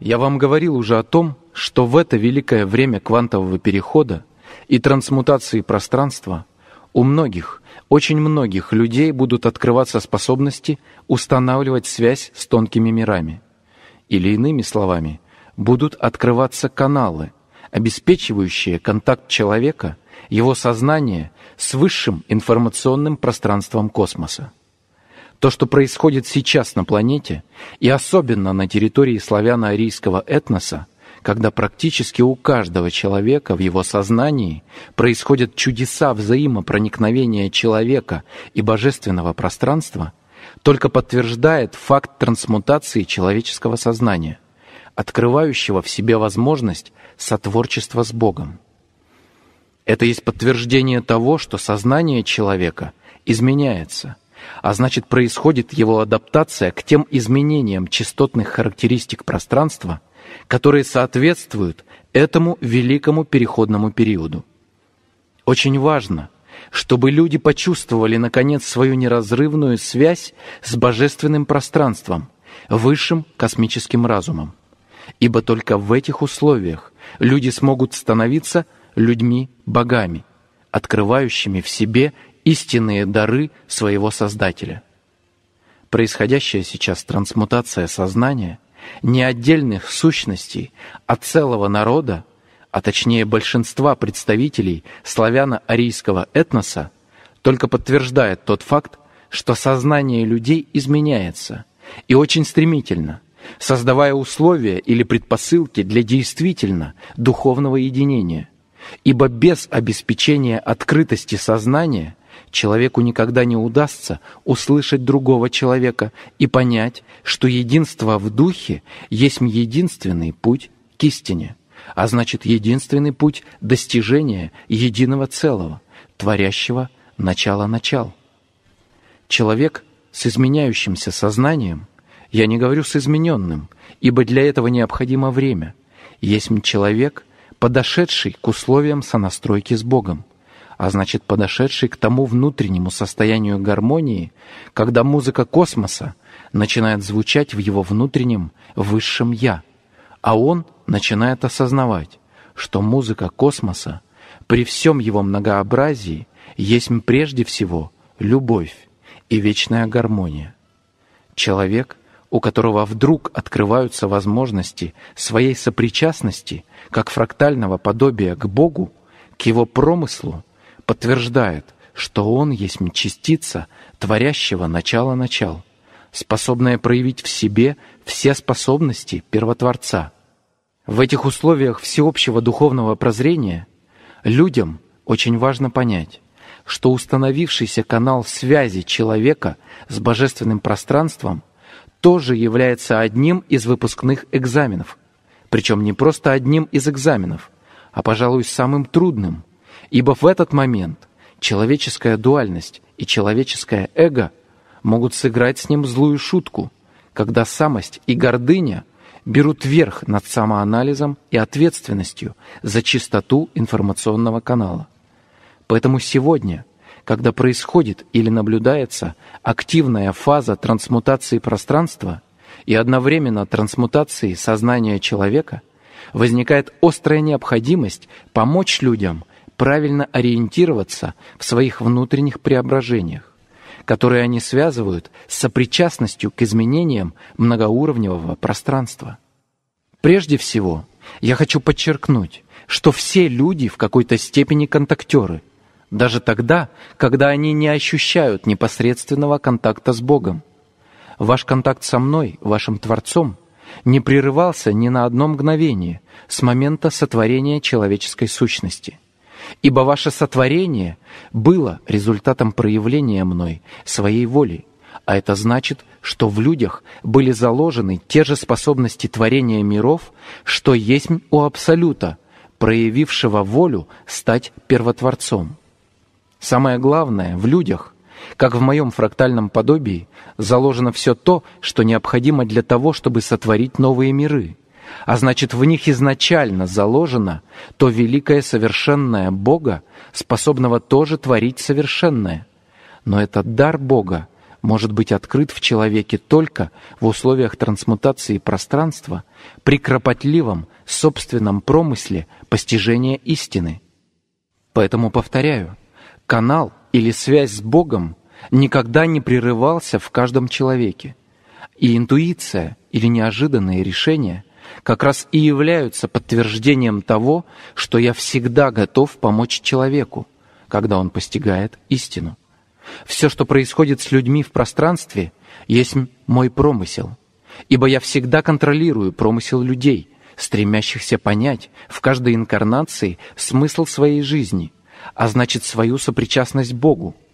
я вам говорил уже о том, что в это великое время квантового перехода и трансмутации пространства у многих, очень многих людей будут открываться способности устанавливать связь с тонкими мирами. Или иными словами, будут открываться каналы, обеспечивающие контакт человека, его сознание с высшим информационным пространством космоса. То, что происходит сейчас на планете, и особенно на территории славяно-арийского этноса, когда практически у каждого человека в его сознании происходят чудеса взаимопроникновения человека и божественного пространства, только подтверждает факт трансмутации человеческого сознания, открывающего в себе возможность сотворчества с Богом. Это есть подтверждение того, что сознание человека изменяется – а значит происходит его адаптация к тем изменениям частотных характеристик пространства, которые соответствуют этому великому переходному периоду. Очень важно, чтобы люди почувствовали, наконец, свою неразрывную связь с божественным пространством, высшим космическим разумом. Ибо только в этих условиях люди смогут становиться людьми-богами, открывающими в себе истинные дары своего Создателя. Происходящая сейчас трансмутация сознания не отдельных сущностей, а целого народа, а точнее большинства представителей славяно-арийского этноса, только подтверждает тот факт, что сознание людей изменяется, и очень стремительно, создавая условия или предпосылки для действительно духовного единения. Ибо без обеспечения открытости сознания – человеку никогда не удастся услышать другого человека и понять, что единство в духе есть единственный путь к истине, а значит единственный путь достижения единого целого, творящего начало-начал. Человек с изменяющимся сознанием, я не говорю с измененным, ибо для этого необходимо время, есть человек, подошедший к условиям сонастройки с Богом а значит подошедший к тому внутреннему состоянию гармонии, когда музыка космоса начинает звучать в его внутреннем высшем «я», а он начинает осознавать, что музыка космоса при всем его многообразии есть прежде всего любовь и вечная гармония. Человек, у которого вдруг открываются возможности своей сопричастности как фрактального подобия к Богу, к его промыслу подтверждает, что он есть частица творящего начала начал, способная проявить в себе все способности первотворца. В этих условиях всеобщего духовного прозрения людям очень важно понять, что установившийся канал связи человека с божественным пространством тоже является одним из выпускных экзаменов. Причем не просто одним из экзаменов, а, пожалуй, самым трудным – Ибо в этот момент человеческая дуальность и человеческое эго могут сыграть с ним злую шутку, когда самость и гордыня берут верх над самоанализом и ответственностью за чистоту информационного канала. Поэтому сегодня, когда происходит или наблюдается активная фаза трансмутации пространства и одновременно трансмутации сознания человека – возникает острая необходимость помочь людям правильно ориентироваться в своих внутренних преображениях, которые они связывают с сопричастностью к изменениям многоуровневого пространства. Прежде всего, я хочу подчеркнуть, что все люди в какой-то степени контактеры, даже тогда, когда они не ощущают непосредственного контакта с Богом. Ваш контакт со мной, вашим Творцом, не прерывался ни на одно мгновение с момента сотворения человеческой сущности – Ибо ваше сотворение было результатом проявления мной своей воли, а это значит, что в людях были заложены те же способности творения миров, что есть у Абсолюта, проявившего волю стать первотворцом. Самое главное в людях, как в моем фрактальном подобии, заложено все то, что необходимо для того, чтобы сотворить новые миры – а значит в них изначально заложено то великое совершенное Бога, способного тоже творить совершенное. Но этот дар Бога может быть открыт в человеке только в условиях трансмутации пространства при кропотливом собственном промысле постижения истины. Поэтому повторяю, канал или связь с Богом никогда не прерывался в каждом человеке, и интуиция или неожиданные решения – как раз и являются подтверждением того, что я всегда готов помочь человеку, когда он постигает истину. Все, что происходит с людьми в пространстве, есть мой промысел, ибо я всегда контролирую промысел людей, стремящихся понять в каждой инкарнации смысл своей жизни, а значит свою сопричастность Богу –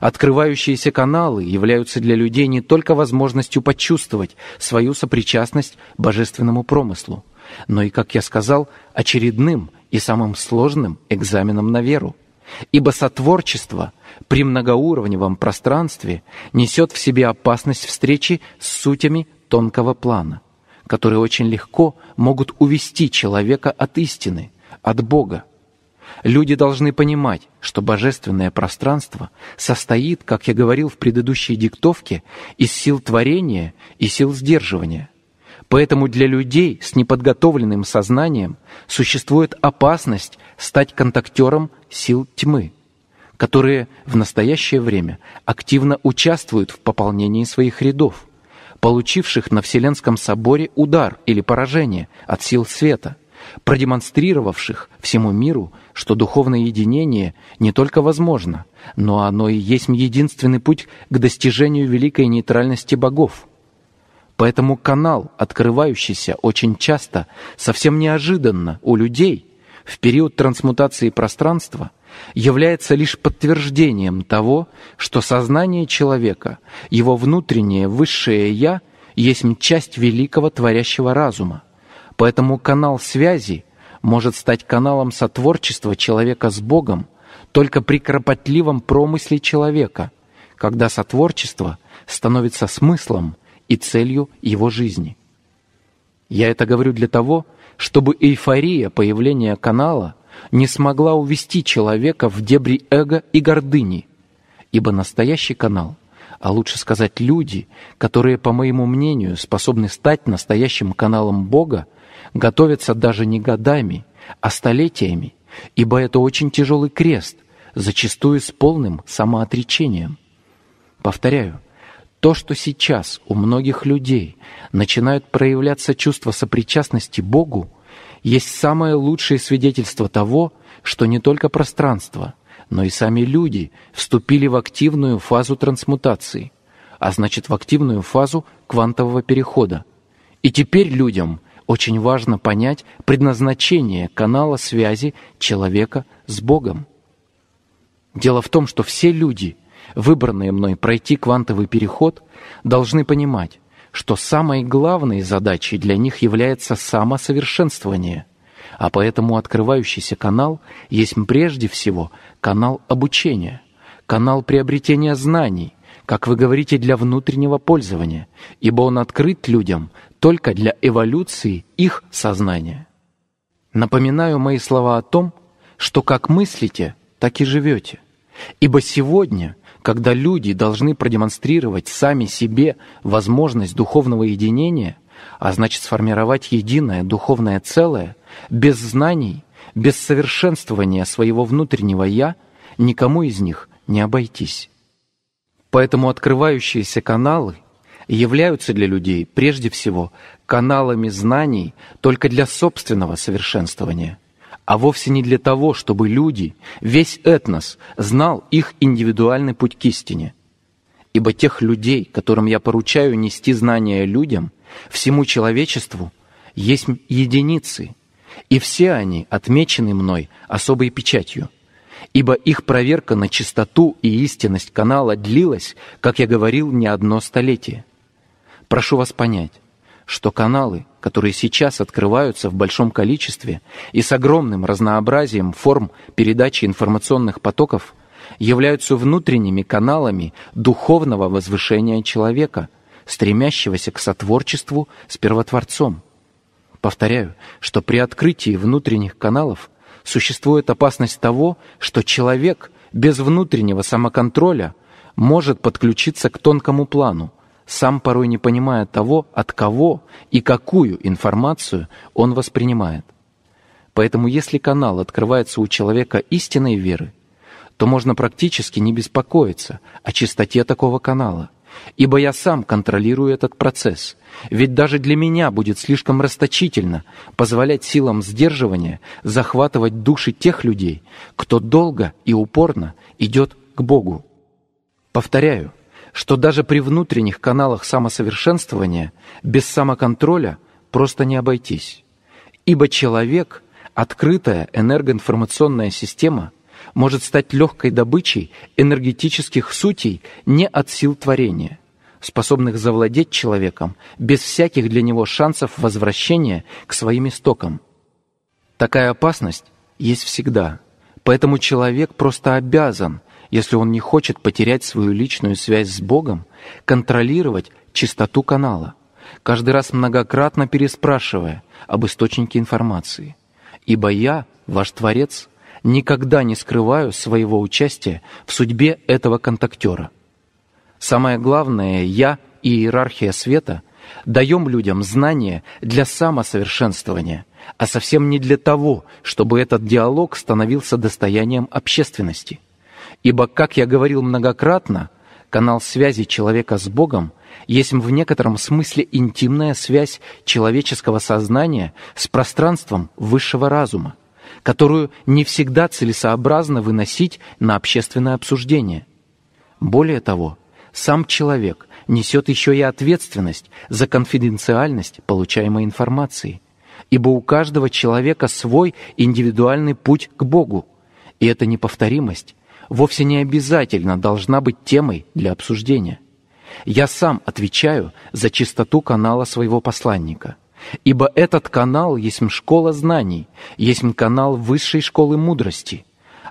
Открывающиеся каналы являются для людей не только возможностью почувствовать свою сопричастность божественному промыслу, но и, как я сказал, очередным и самым сложным экзаменом на веру. Ибо сотворчество при многоуровневом пространстве несет в себе опасность встречи с сутями тонкого плана, которые очень легко могут увести человека от истины, от Бога, Люди должны понимать, что божественное пространство состоит, как я говорил в предыдущей диктовке, из сил творения и сил сдерживания. Поэтому для людей с неподготовленным сознанием существует опасность стать контактером сил тьмы, которые в настоящее время активно участвуют в пополнении своих рядов, получивших на Вселенском соборе удар или поражение от сил света – продемонстрировавших всему миру, что духовное единение не только возможно, но оно и есть единственный путь к достижению великой нейтральности богов. Поэтому канал, открывающийся очень часто, совсем неожиданно у людей в период трансмутации пространства, является лишь подтверждением того, что сознание человека, его внутреннее высшее «я», есть часть великого творящего разума, Поэтому канал связи может стать каналом сотворчества человека с Богом только при кропотливом промысле человека, когда сотворчество становится смыслом и целью его жизни. Я это говорю для того, чтобы эйфория появления канала не смогла увести человека в дебри эго и гордыни, ибо настоящий канал, а лучше сказать люди, которые, по моему мнению, способны стать настоящим каналом Бога, готовятся даже не годами, а столетиями, ибо это очень тяжелый крест, зачастую с полным самоотречением. Повторяю, то, что сейчас у многих людей начинают проявляться чувства сопричастности Богу, есть самое лучшее свидетельство того, что не только пространство, но и сами люди вступили в активную фазу трансмутации, а значит в активную фазу квантового перехода. И теперь людям очень важно понять предназначение канала связи человека с Богом. Дело в том, что все люди, выбранные мной пройти квантовый переход, должны понимать, что самой главной задачей для них является самосовершенствование, а поэтому открывающийся канал есть прежде всего канал обучения, канал приобретения знаний, как вы говорите, для внутреннего пользования, ибо он открыт людям только для эволюции их сознания. Напоминаю мои слова о том, что как мыслите, так и живете. Ибо сегодня, когда люди должны продемонстрировать сами себе возможность духовного единения, а значит сформировать единое духовное целое, без знаний, без совершенствования своего внутреннего «я» никому из них не обойтись. Поэтому открывающиеся каналы – являются для людей прежде всего каналами знаний только для собственного совершенствования, а вовсе не для того, чтобы люди, весь этнос, знал их индивидуальный путь к истине. Ибо тех людей, которым я поручаю нести знания людям, всему человечеству, есть единицы, и все они отмечены мной особой печатью – ибо их проверка на чистоту и истинность канала длилась, как я говорил, не одно столетие. Прошу вас понять, что каналы, которые сейчас открываются в большом количестве и с огромным разнообразием форм передачи информационных потоков, являются внутренними каналами духовного возвышения человека, стремящегося к сотворчеству с первотворцом. Повторяю, что при открытии внутренних каналов существует опасность того, что человек без внутреннего самоконтроля может подключиться к тонкому плану, сам порой не понимая того, от кого и какую информацию он воспринимает. Поэтому если канал открывается у человека истинной веры, то можно практически не беспокоиться о чистоте такого канала, ибо я сам контролирую этот процесс, ведь даже для меня будет слишком расточительно позволять силам сдерживания захватывать души тех людей, кто долго и упорно идет к Богу. Повторяю, что даже при внутренних каналах самосовершенствования без самоконтроля просто не обойтись. Ибо человек, открытая энергоинформационная система, может стать легкой добычей энергетических сутей не от сил творения, способных завладеть человеком без всяких для него шансов возвращения к своим истокам. Такая опасность есть всегда, поэтому человек просто обязан – если он не хочет потерять свою личную связь с Богом, контролировать чистоту канала, каждый раз многократно переспрашивая об источнике информации. Ибо я, ваш Творец, никогда не скрываю своего участия в судьбе этого контактера. Самое главное, я и иерархия света даем людям знания для самосовершенствования, а совсем не для того, чтобы этот диалог становился достоянием общественности – Ибо, как я говорил многократно, канал связи человека с Богом есть в некотором смысле интимная связь человеческого сознания с пространством высшего разума, которую не всегда целесообразно выносить на общественное обсуждение. Более того, сам человек несет еще и ответственность за конфиденциальность получаемой информации, ибо у каждого человека свой индивидуальный путь к Богу, и эта неповторимость вовсе не обязательно должна быть темой для обсуждения. Я сам отвечаю за чистоту канала своего посланника, ибо этот канал есть школа знаний, есть канал высшей школы мудрости.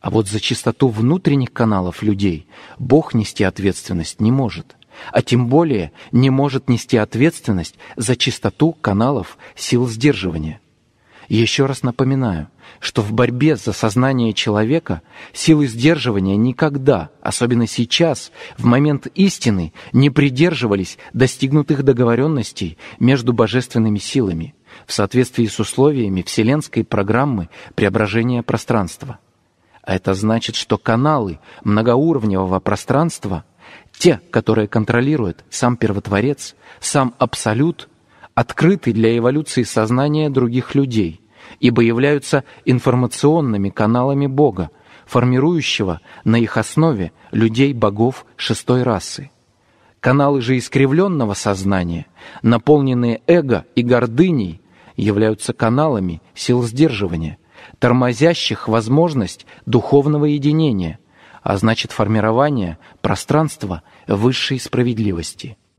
А вот за чистоту внутренних каналов людей Бог нести ответственность не может, а тем более не может нести ответственность за чистоту каналов сил сдерживания еще раз напоминаю, что в борьбе за сознание человека силы сдерживания никогда, особенно сейчас, в момент истины, не придерживались достигнутых договоренностей между божественными силами в соответствии с условиями Вселенской программы преображения пространства. А это значит, что каналы многоуровневого пространства, те, которые контролирует сам Первотворец, сам Абсолют, открыты для эволюции сознания других людей, ибо являются информационными каналами Бога, формирующего на их основе людей-богов шестой расы. Каналы же искривленного сознания, наполненные эго и гордыней, являются каналами сил сдерживания, тормозящих возможность духовного единения, а значит формирования пространства высшей справедливости –